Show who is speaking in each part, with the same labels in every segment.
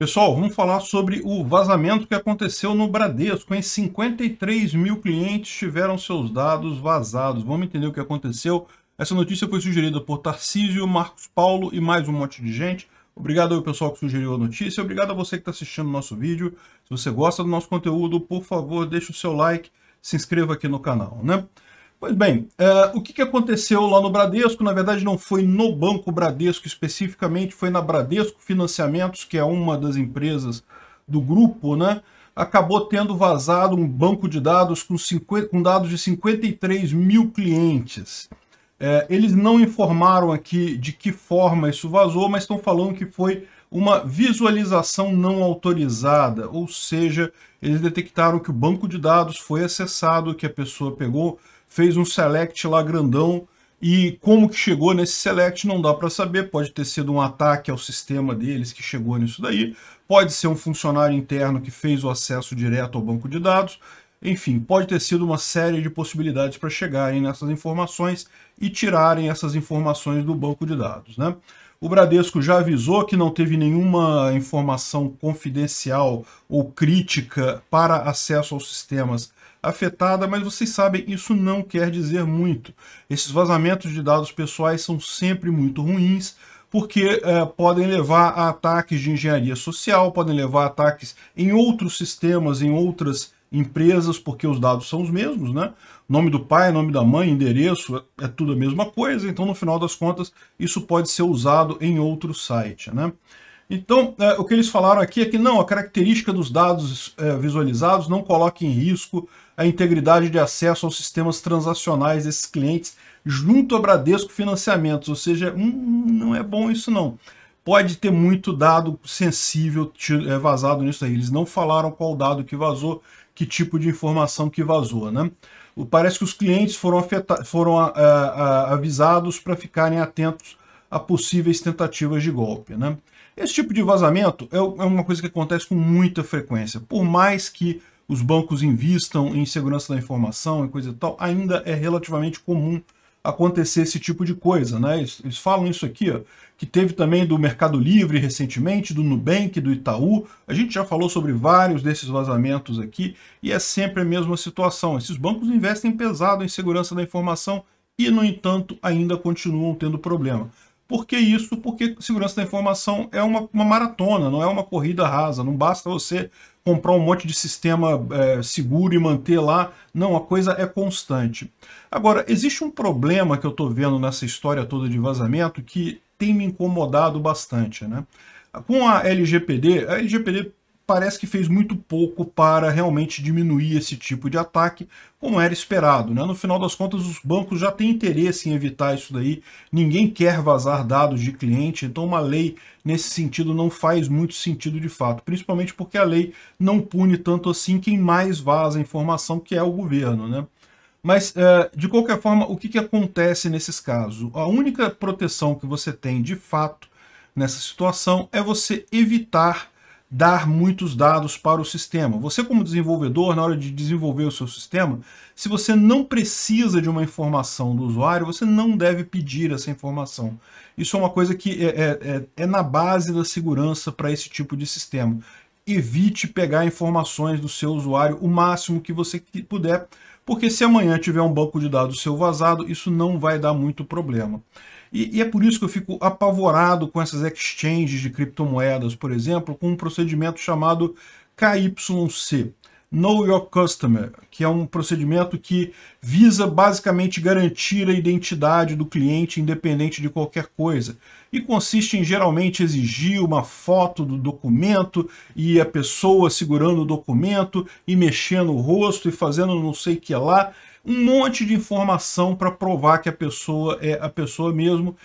Speaker 1: Pessoal, vamos falar sobre o vazamento que aconteceu no Bradesco. Em 53 mil clientes tiveram seus dados vazados. Vamos entender o que aconteceu. Essa notícia foi sugerida por Tarcísio, Marcos Paulo e mais um monte de gente. Obrigado ao pessoal que sugeriu a notícia. Obrigado a você que está assistindo o nosso vídeo. Se você gosta do nosso conteúdo, por favor, deixe o seu like, se inscreva aqui no canal, né? Pois bem, uh, o que, que aconteceu lá no Bradesco? Na verdade, não foi no Banco Bradesco especificamente, foi na Bradesco Financiamentos, que é uma das empresas do grupo, né? Acabou tendo vazado um banco de dados com, 50, com dados de 53 mil clientes. É, eles não informaram aqui de que forma isso vazou, mas estão falando que foi uma visualização não autorizada, ou seja, eles detectaram que o banco de dados foi acessado, que a pessoa pegou fez um select lá grandão e como que chegou nesse select não dá para saber, pode ter sido um ataque ao sistema deles que chegou nisso daí, pode ser um funcionário interno que fez o acesso direto ao banco de dados, enfim, pode ter sido uma série de possibilidades para chegarem nessas informações e tirarem essas informações do banco de dados. Né? O Bradesco já avisou que não teve nenhuma informação confidencial ou crítica para acesso aos sistemas afetada, mas vocês sabem, isso não quer dizer muito. Esses vazamentos de dados pessoais são sempre muito ruins, porque eh, podem levar a ataques de engenharia social, podem levar a ataques em outros sistemas, em outras empresas, porque os dados são os mesmos, né? Nome do pai, nome da mãe, endereço, é, é tudo a mesma coisa, então no final das contas isso pode ser usado em outro site, né? Então, é, o que eles falaram aqui é que não, a característica dos dados é, visualizados não coloca em risco a integridade de acesso aos sistemas transacionais desses clientes junto a Bradesco Financiamentos, ou seja, hum, não é bom isso não. Pode ter muito dado sensível é, vazado nisso aí. Eles não falaram qual dado que vazou, que tipo de informação que vazou, né? Parece que os clientes foram, foram a, a, a, avisados para ficarem atentos a possíveis tentativas de golpe, né? Esse tipo de vazamento é, é uma coisa que acontece com muita frequência. Por mais que os bancos investam em segurança da informação e coisa e tal, ainda é relativamente comum acontecer esse tipo de coisa, né? Eles, eles falam isso aqui, ó, que teve também do Mercado Livre recentemente, do Nubank, do Itaú. A gente já falou sobre vários desses vazamentos aqui e é sempre a mesma situação. Esses bancos investem pesado em segurança da informação e, no entanto, ainda continuam tendo problema. Por que isso? Porque segurança da informação é uma, uma maratona, não é uma corrida rasa. Não basta você comprar um monte de sistema é, seguro e manter lá. Não, a coisa é constante. Agora, existe um problema que eu estou vendo nessa história toda de vazamento que tem me incomodado bastante. Né? Com a LGPD, a LGPD parece que fez muito pouco para realmente diminuir esse tipo de ataque, como era esperado. Né? No final das contas, os bancos já têm interesse em evitar isso daí, ninguém quer vazar dados de cliente, então uma lei nesse sentido não faz muito sentido de fato, principalmente porque a lei não pune tanto assim quem mais vaza a informação, que é o governo. Né? Mas, eh, de qualquer forma, o que, que acontece nesses casos? A única proteção que você tem de fato nessa situação é você evitar dar muitos dados para o sistema. Você como desenvolvedor, na hora de desenvolver o seu sistema, se você não precisa de uma informação do usuário, você não deve pedir essa informação. Isso é uma coisa que é, é, é, é na base da segurança para esse tipo de sistema. Evite pegar informações do seu usuário o máximo que você puder, porque se amanhã tiver um banco de dados seu vazado, isso não vai dar muito problema. E, e, é por isso que eu fico apavorado com essas exchanges de criptomoedas, por exemplo, com um procedimento chamado KYC, Know Your Customer, que é um procedimento que visa basicamente garantir a identidade do cliente independente de qualquer coisa. E consiste em geralmente exigir uma foto do documento e a pessoa segurando o documento e mexendo o rosto e fazendo não sei o que lá um monte de informação para provar que a pessoa é a pessoa mesmo.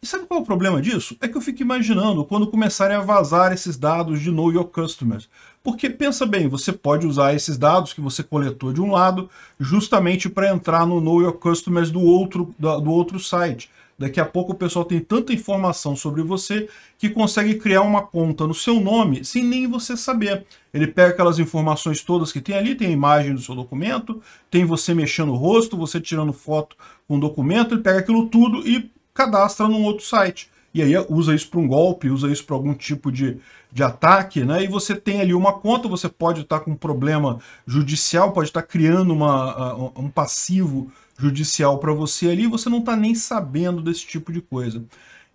Speaker 1: E sabe qual é o problema disso? É que eu fico imaginando quando começarem a vazar esses dados de Know Your Customers. Porque, pensa bem, você pode usar esses dados que você coletou de um lado justamente para entrar no Know Your Customers do outro, do outro site. Daqui a pouco o pessoal tem tanta informação sobre você que consegue criar uma conta no seu nome sem nem você saber. Ele pega aquelas informações todas que tem ali, tem a imagem do seu documento, tem você mexendo o rosto, você tirando foto com o documento, ele pega aquilo tudo e cadastra num outro site e aí usa isso para um golpe, usa isso para algum tipo de, de ataque, né? E você tem ali uma conta, você pode estar tá com um problema judicial, pode estar tá criando uma, um passivo judicial para você ali, você não está nem sabendo desse tipo de coisa.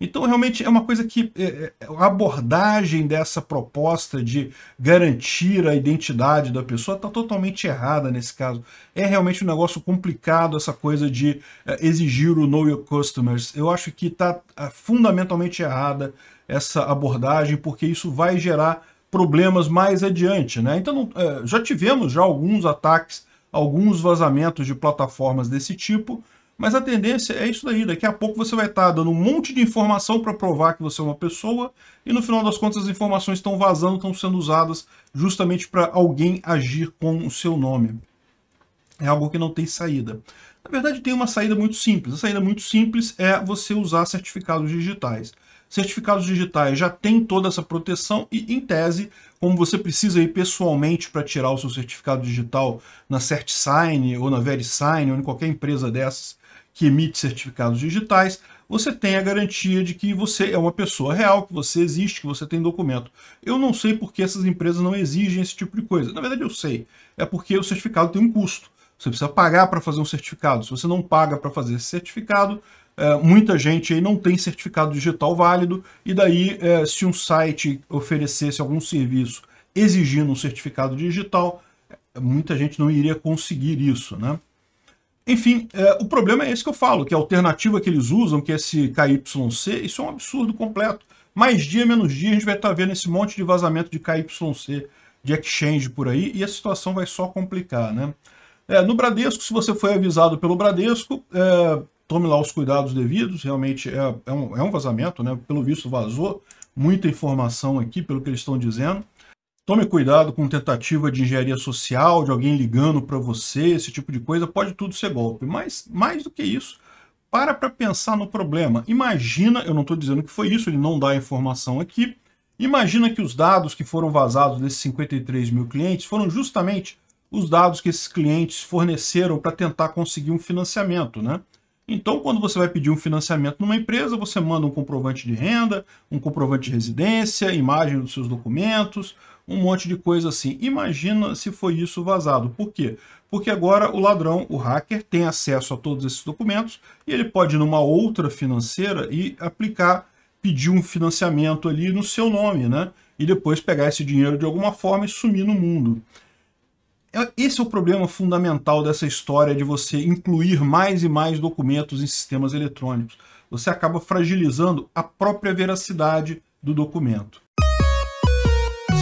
Speaker 1: Então, realmente é uma coisa que é, é, a abordagem dessa proposta de garantir a identidade da pessoa está totalmente errada nesse caso. É realmente um negócio complicado essa coisa de é, exigir o Know Your Customers. Eu acho que está é, fundamentalmente errada essa abordagem, porque isso vai gerar problemas mais adiante. Né? Então, não, é, já tivemos já alguns ataques, alguns vazamentos de plataformas desse tipo, mas a tendência é isso daí. Daqui a pouco você vai estar tá dando um monte de informação para provar que você é uma pessoa e no final das contas as informações estão vazando, estão sendo usadas justamente para alguém agir com o seu nome. É algo que não tem saída. Na verdade, tem uma saída muito simples. A saída muito simples é você usar certificados digitais. Certificados digitais já tem toda essa proteção e, em tese, como você precisa ir pessoalmente para tirar o seu certificado digital na CertSign ou na VeriSign ou em qualquer empresa dessas, que emite certificados digitais, você tem a garantia de que você é uma pessoa real, que você existe, que você tem documento. Eu não sei por que essas empresas não exigem esse tipo de coisa. Na verdade, eu sei. É porque o certificado tem um custo. Você precisa pagar para fazer um certificado. Se você não paga para fazer esse certificado, é, muita gente aí não tem certificado digital válido, e daí, é, se um site oferecesse algum serviço exigindo um certificado digital, é, muita gente não iria conseguir isso, né? Enfim, é, o problema é esse que eu falo, que a alternativa que eles usam, que é esse KYC, isso é um absurdo completo. Mais dia, menos dia, a gente vai estar tá vendo esse monte de vazamento de KYC, de exchange por aí, e a situação vai só complicar, né? É, no Bradesco, se você foi avisado pelo Bradesco, é, tome lá os cuidados devidos, realmente é, é um, é um vazamento, né? Pelo visto vazou muita informação aqui, pelo que eles estão dizendo. Tome cuidado com tentativa de engenharia social, de alguém ligando para você, esse tipo de coisa, pode tudo ser golpe. Mas, mais do que isso, para para pensar no problema. Imagina, eu não estou dizendo que foi isso, ele não dá a informação aqui, imagina que os dados que foram vazados desses 53 mil clientes foram justamente os dados que esses clientes forneceram para tentar conseguir um financiamento, né? Então, quando você vai pedir um financiamento numa empresa, você manda um comprovante de renda, um comprovante de residência, imagem dos seus documentos, um monte de coisa assim. Imagina se foi isso vazado. Por quê? Porque agora o ladrão, o hacker, tem acesso a todos esses documentos e ele pode ir numa outra financeira e aplicar, pedir um financiamento ali no seu nome, né? E depois pegar esse dinheiro de alguma forma e sumir no mundo. É, esse é o problema fundamental dessa história de você incluir mais e mais documentos em sistemas eletrônicos. Você acaba fragilizando a própria veracidade do documento.